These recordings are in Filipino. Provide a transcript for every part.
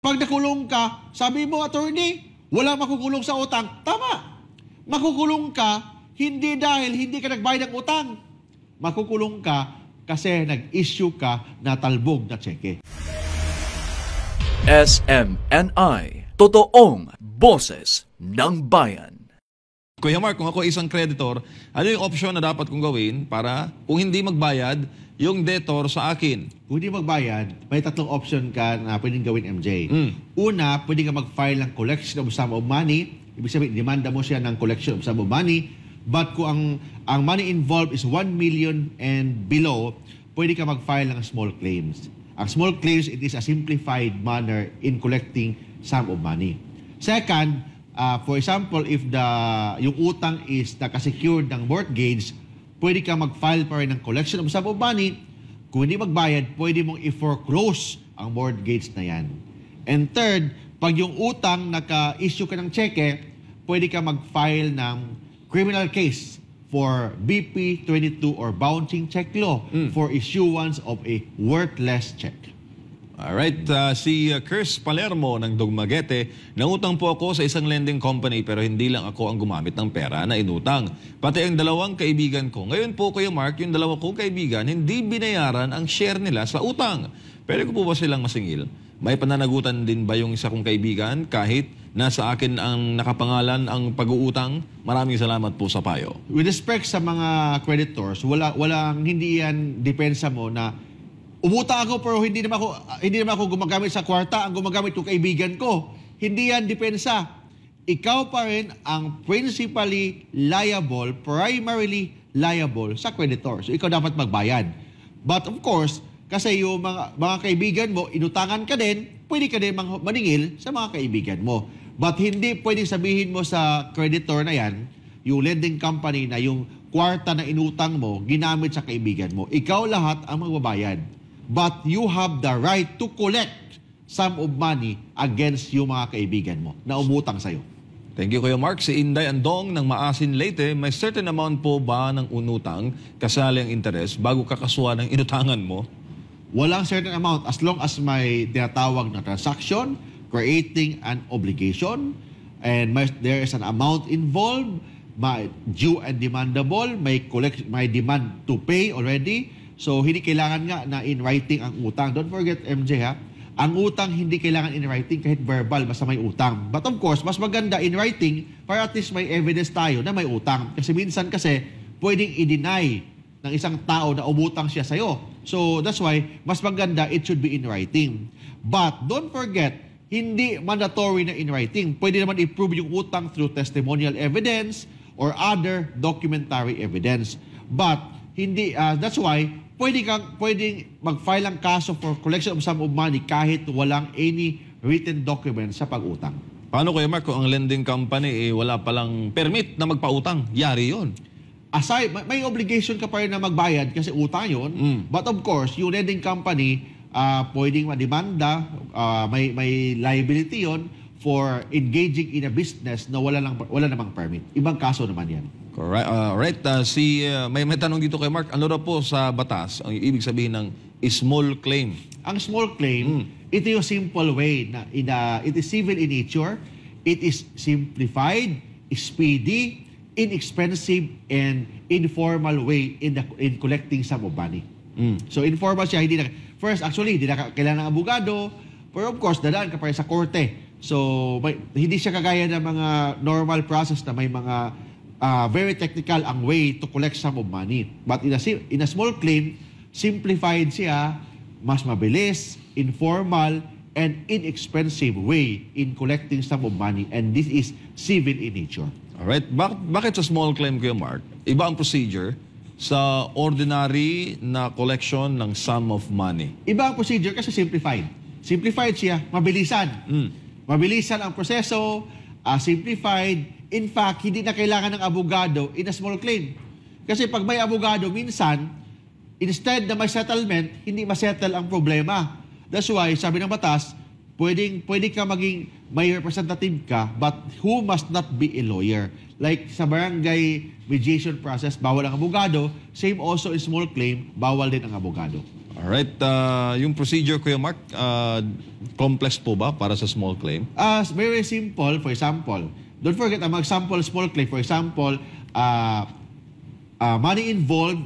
Pag nakulong ka, sabi mo, attorney, wala makukulong sa utang. Tama. Makukulong ka, hindi dahil hindi ka nagbayad ng utang. Makukulong ka kasi nag-issue ka na talbog na tseke. SMNI, totoong boses ng bayan. Kuya Mark, kung ako isang creditor, ano yung option na dapat kong gawin para kung hindi magbayad, yung debtor sa akin. Kung di magbayad, may tatlong option ka na pwedeng gawin, MJ. Mm. Una, pwede ka mag-file ng collection of sum of money. Ibig sabihin, demanda mo siya ng collection of sum of money. But kung ang, ang money involved is 1 million and below, pwede ka mag-file ng small claims. Ang small claims, it is a simplified manner in collecting sum of money. Second, uh, for example, if the yung utang is nakasecure ng mortgage, pwede ka mag-file pa rin ng collection of sum of money. Kung hindi magbayad, pwede mong i-foreclose ang mortgage na yan. And third, pag yung utang naka-issue ka ng cheque, pwede ka mag-file ng criminal case for BP 22 or bouncing check law mm. for issuance of a worthless check. Alright, uh, si uh, Curse Palermo ng Dugmagete, nautang po ako sa isang lending company pero hindi lang ako ang gumamit ng pera na inutang. Pati ang dalawang kaibigan ko. Ngayon po kayo Mark, yung dalawa kong kaibigan, hindi binayaran ang share nila sa utang. Pwede ko po ba silang masingil? May pananagutan din ba yung isa kong kaibigan kahit nasa akin ang nakapangalan ang pag-uutang? Maraming salamat po sa payo. With respect sa mga creditors, wala, walang hindi yan depensa mo na Umuta ako pero hindi naman ako, ah, hindi naman ako gumagamit sa kwarta. Ang gumagamit ko kaibigan ko. Hindi yan depensa. Ikaw pa rin ang principally liable, primarily liable sa creditor. So ikaw dapat magbayad. But of course, kasi yung mga, mga kaibigan mo, inutangan ka din, pwede ka din maningil sa mga kaibigan mo. But hindi pwedeng sabihin mo sa creditor na yan, yung lending company na yung kwarta na inutang mo, ginamit sa kaibigan mo. Ikaw lahat ang magbabayad but you have the right to collect some of money against yung mga kaibigan mo na umutang sa'yo. Thank you, Kuya Mark. Si Inday Andong ng Maasin Leyte, may certain amount po ba ng unutang kasali ang interes bago kakasuhan ng inutangan mo? Walang certain amount as long as may tinatawag na transaction, creating an obligation, and may, there is an amount involved, may due and demandable, may, collect, may demand to pay already, So, hindi kailangan nga na in writing ang utang. Don't forget, MJ, ha? Ang utang hindi kailangan in writing kahit verbal, basta may utang. But of course, mas maganda in writing para at least may evidence tayo na may utang. Kasi minsan kasi, pwedeng i-deny ng isang tao na umutang siya sa'yo. So, that's why, mas maganda, it should be in writing. But, don't forget, hindi mandatory na in writing. Pwede naman i-prove yung utang through testimonial evidence or other documentary evidence. But, hindi, uh, that's why, pwede kang pwedeng mag-file ang kaso for collection of some of money kahit walang any written document sa pag-utang. Paano kuya Mark kung ang lending company eh, wala palang permit na magpautang? Yari yon. Aside, may obligation ka pa rin na magbayad kasi utang yon. Mm. But of course, yung lending company uh, pwedeng mademanda, uh, may, may liability yon for engaging in a business na wala, lang, wala namang permit. Ibang kaso naman yan. Correct. Uh, right. Uh, si, uh, may, may tanong dito kay Mark. Ano daw po sa batas ang ibig sabihin ng small claim? Ang small claim, mm. ito yung simple way. Na, in a, it is civil in nature. It is simplified, speedy, inexpensive, and informal way in, the, in collecting some of money. Mm. So informal siya. Hindi na, first, actually, hindi na kailangan ng abogado. Pero of course, dadaan ka pa sa korte. So, may, hindi siya kagaya ng mga normal process na may mga uh, very technical ang way to collect some of money. But in a, in a small claim, simplified siya, mas mabilis, informal, and inexpensive way in collecting some of money. And this is civil in nature. Alright. Bak bakit sa small claim, Kuya Mark, iba ang procedure sa ordinary na collection ng sum of money? Iba ang procedure kasi simplified. Simplified siya, mabilisan. Mm. Mabilisan ang proseso, uh, simplified, In fact, hindi na kailangan ng abogado in a small claim. Kasi pag may abogado, minsan, instead na may settlement, hindi masettle ang problema. That's why, sabi ng batas, pwedeng, pwede ka maging may representative ka, but who must not be a lawyer? Like sa barangay mediation process, bawal ang abogado. Same also in small claim, bawal din ang abogado. Alright, uh, yung procedure, Kuya Mark, uh, complex po ba para sa small claim? Uh, very simple. For example, Don't forget, ang mga example, small claim, for example, uh, uh, money involved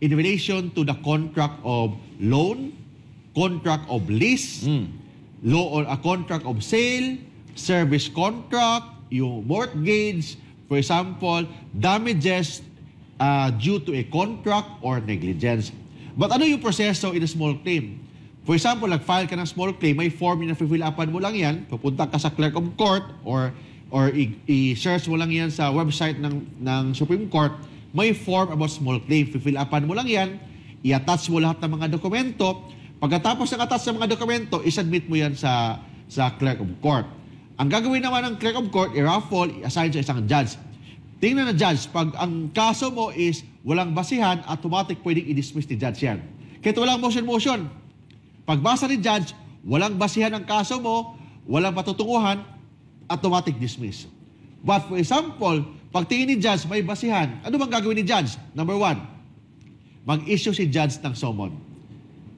in relation to the contract of loan, contract of lease, mm. law or a contract of sale, service contract, yung mortgage, for example, damages uh, due to a contract or negligence. But ano yung proseso in a small claim? For example, nag-file ka ng small claim, may form na fill upan mo lang yan, pupunta ka sa clerk of court or or i-search mo lang yan sa website ng, ng Supreme Court, may form about small claim. Fill upan mo lang yan, i-attach mo lahat ng mga dokumento. Pagkatapos ng attach ng mga dokumento, isubmit mo yan sa, sa clerk of court. Ang gagawin naman ng clerk of court, i-raffle, i-assign sa isang judge. Tingnan na judge, pag ang kaso mo is walang basihan, automatic pwedeng i-dismiss ni judge yan. Kahit walang motion-motion. Pagbasa ni judge, walang basihan ang kaso mo, walang patutunguhan, automatic dismissal. But for example, pag tingin ni judge may basihan, ano bang gagawin ni judge? Number one, mag-issue si judge ng summon.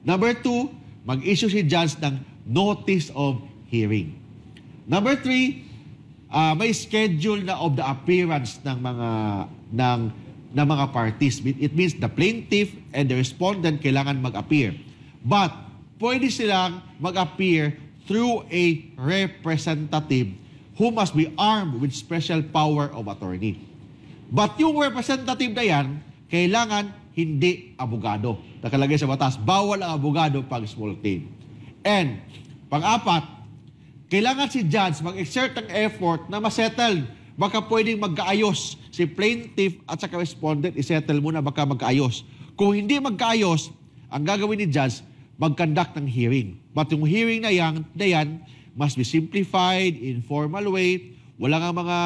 Number two, mag-issue si judge ng notice of hearing. Number three, uh, may schedule na of the appearance ng mga ng ng mga parties. It means the plaintiff and the respondent kailangan mag-appear. But pwede silang mag-appear through a representative who must be armed with special power of attorney. But yung representative na yan, kailangan hindi abogado. Nakalagay sa batas, bawal ang abogado pag small claim. And, pang-apat, kailangan si judge mag-exert ng effort na masettle. Baka pwedeng magkaayos. Si plaintiff at sa respondent, isettle muna baka magkaayos. Kung hindi magkaayos, ang gagawin ni judge, mag-conduct ng hearing. But yung hearing na yan, na yan must be simplified in formal way. Wala nga mga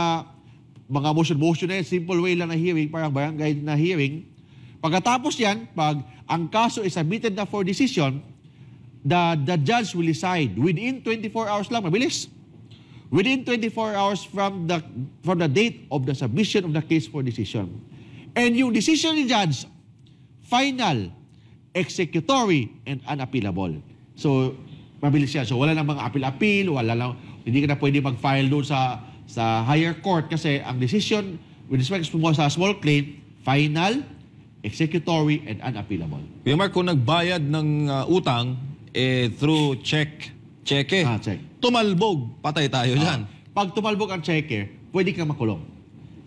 mga motion-motion na yan, simple way lang na hearing, parang barangay na hearing. Pagkatapos yan, pag ang kaso is submitted na for decision, the, the judge will decide within 24 hours lang, mabilis. Within 24 hours from the, from the date of the submission of the case for decision. And yung decision ni judge, final, executory, and unappealable. So, mabilis yan. So wala namang appeal apil wala lang, hindi ka na pwede mag-file doon sa sa higher court kasi ang decision with respect to sa small claim, final, executory, and unappealable. Kuya Mark, kung nagbayad ng uh, utang eh, through check, cheque, ah, check. tumalbog, patay tayo ah, dyan. Pag tumalbog ang cheque, pwede kang makulong.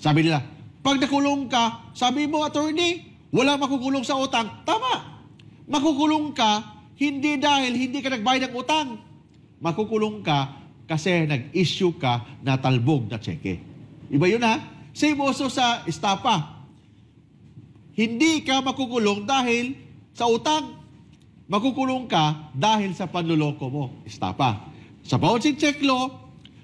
Sabi nila, pag nakulong ka, sabi mo, attorney, wala makukulong sa utang. Tama. Makukulong ka hindi dahil hindi ka nagbayad ng utang. Makukulong ka kasi nag-issue ka na talbog na tseke. Iba yun ha? Same also sa estapa. Hindi ka makukulong dahil sa utang. Makukulong ka dahil sa panluloko mo. Estapa. Sa bouncing check law,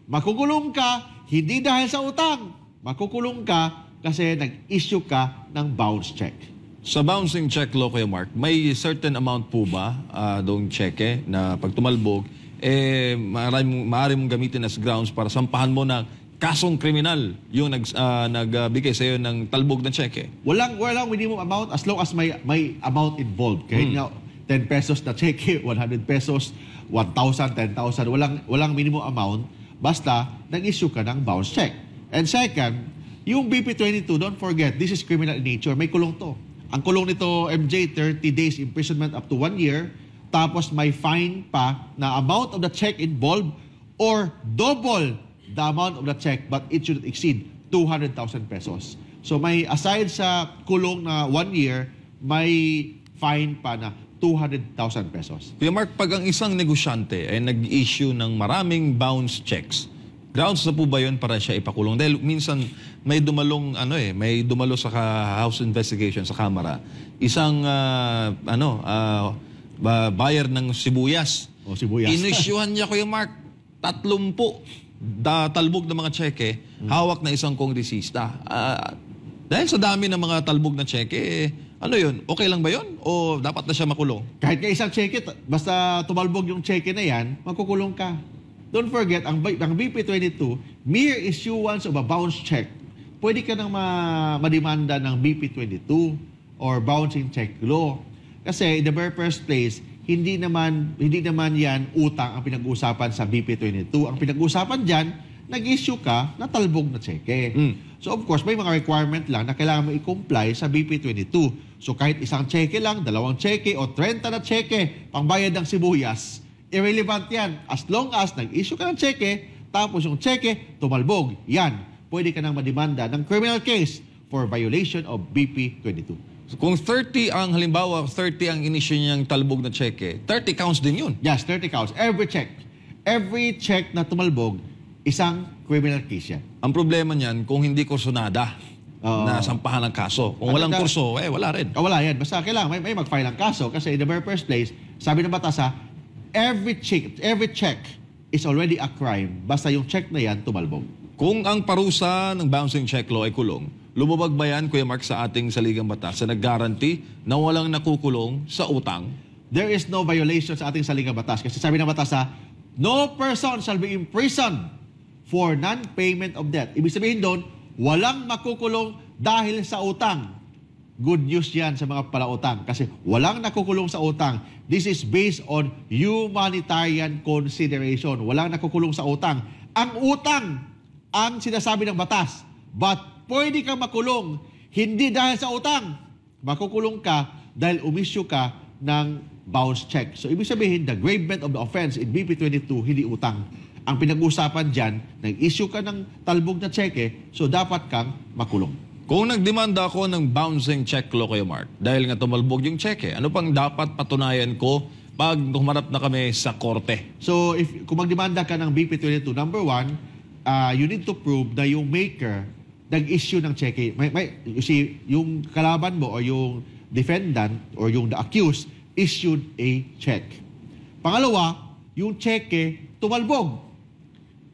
makukulong ka hindi dahil sa utang. Makukulong ka kasi nag-issue ka ng bounce check. Sa bouncing check law, Kuya Mark, may certain amount po ba uh, doong cheque na pag tumalbog, eh, maaari mong, maaari mong gamitin as grounds para sampahan mo na kasong kriminal yung nag, uh, nagbigay uh, sa iyo ng talbog na cheque? Walang, walang minimum amount as long as may, may amount involved. Kaya hmm. nga, 10 pesos na cheque, 100 pesos, 1,000, 10,000, walang, walang minimum amount. Basta, nag-issue ka ng bounce check. And second, yung BP22, don't forget, this is criminal in nature. May kulong to. Ang kulong nito, MJ, 30 days imprisonment up to 1 year. Tapos may fine pa na amount of the check involved or double the amount of the check but it should exceed 200,000 pesos. So may aside sa kulong na 1 year, may fine pa na 200,000 pesos. Kuya Mark, pag ang isang negosyante ay nag-issue ng maraming bounce checks, Grounds na po ba 'yon para siya ipakulong? Dahil minsan may dumalong ano eh, may dumalo sa house investigation sa Kamara, Isang uh, ano, uh, buyer ng sibuyas. O oh, sibuyas. Inisyuhan niya ko yung Mark 30 da, talbog ng mga cheque, hawak na isang kongresista. Uh, dahil sa dami ng mga talbog na cheque, eh, ano 'yon? Okay lang ba 'yon O dapat na siya makulong? Kahit ka isang cheque, basta tumalbog yung cheque na yan, magkukulong ka. Don't forget, ang, ang BP22, mere issuance of a bounce check, pwede ka nang ma- madimanda ng BP22 or bouncing check law. Kasi in the very first place, hindi naman hindi naman 'yan utang ang pinag-uusapan sa BP22. Ang pinag-uusapan diyan, nag-issue ka na talbog na cheque. Mm. So of course, may mga requirement lang na kailangan mo i-comply sa BP22. So kahit isang cheque lang, dalawang cheque o 30 na cheque, pangbayad ng sibuyas, irrelevant yan. As long as nag-issue ka ng cheque, tapos yung cheque, tumalbog. Yan. Pwede ka nang madimanda ng criminal case for violation of BP 22. Kung 30 ang halimbawa, 30 ang inisyo niyang talbog na cheque, 30 counts din yun. Yes, 30 counts. Every check. Every check na tumalbog, isang criminal case yan. Ang problema niyan, kung hindi kursonada Oo. na sampahan ng kaso. Kung walang ikaw- kurso, eh wala rin. Ah, wala yan. Basta kailangan may, may mag-file ang kaso kasi in the very first place, sabi ng batasa, every check, every check is already a crime basta yung check na yan tumalbog. Kung ang parusa ng bouncing check law ay kulong, lumabag ba yan, Kuya Mark, sa ating saligang batas sa nag-guarantee na walang nakukulong sa utang? There is no violation sa ating saligang batas. Kasi sabi ng batas ha, no person shall be imprisoned for non-payment of debt. Ibig sabihin doon, walang makukulong dahil sa utang good news yan sa mga palautang kasi walang nakukulong sa utang. This is based on humanitarian consideration. Walang nakukulong sa utang. Ang utang ang sinasabi ng batas. But pwede kang makulong hindi dahil sa utang. Makukulong ka dahil umisyo ka ng bounce check. So ibig sabihin, the gravement of the offense in BP 22, hindi utang. Ang pinag-usapan dyan, nag-issue ka ng talbog na cheque, so dapat kang makulong. Kung nagdemanda ako ng bouncing check, Lokoy Mark, dahil nga tumalbog yung check eh, ano pang dapat patunayan ko pag humarap na kami sa korte? So, if, kung magdemanda ka ng BP22, number one, uh, you need to prove na yung maker nag-issue ng cheque. May, may, you see, yung kalaban mo or yung defendant or yung the accused issued a check. Pangalawa, yung cheque tumalbog.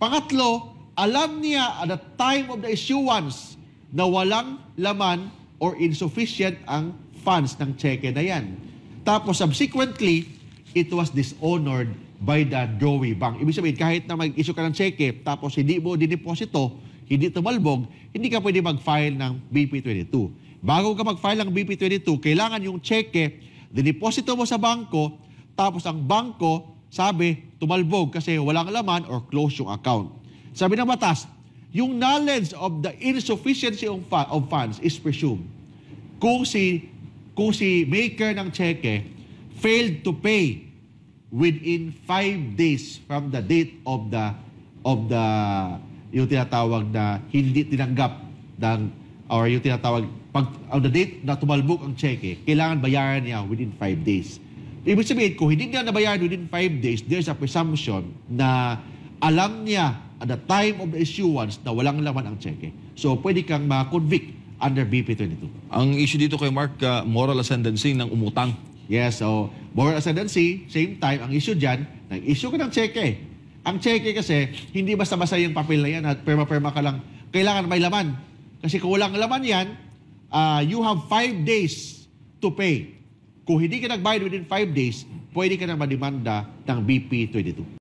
Pangatlo, alam niya at the time of the issuance na walang laman or insufficient ang funds ng cheque na yan. Tapos subsequently, it was dishonored by the drawee bank. Ibig sabihin, kahit na mag-issue ka ng cheque, tapos hindi mo dineposito, hindi tumalbog, hindi ka pwede mag-file ng BP22. Bago ka mag-file ng BP22, kailangan yung cheque, dineposito mo sa banko, tapos ang banko, sabi, tumalbog kasi walang laman or close yung account. Sabi ng batas, yung knowledge of the insufficiency of, of funds is presumed. Kung si, kung si maker ng cheque failed to pay within five days from the date of the of the yung tinatawag na hindi tinanggap ng or yung tinatawag pag on the date na tumalbog ang cheque, kailangan bayaran niya within 5 days. Ibig sabihin, ko hindi niya nabayaran within 5 days, there's a presumption na alam niya at the time of the issuance na walang laman ang cheque. So pwede kang ma-convict under BP 22. Ang issue dito kay Mark, uh, moral ascendancy ng umutang. Yes, so moral ascendancy, same time, ang issue dyan, nag-issue ka ng cheque. Ang cheque kasi, hindi basta-basta yung papel na yan at perma-perma ka lang. Kailangan may laman. Kasi kung walang laman yan, uh, you have five days to pay. Kung hindi ka nagbayad within five days, pwede ka na madimanda ng BP 22.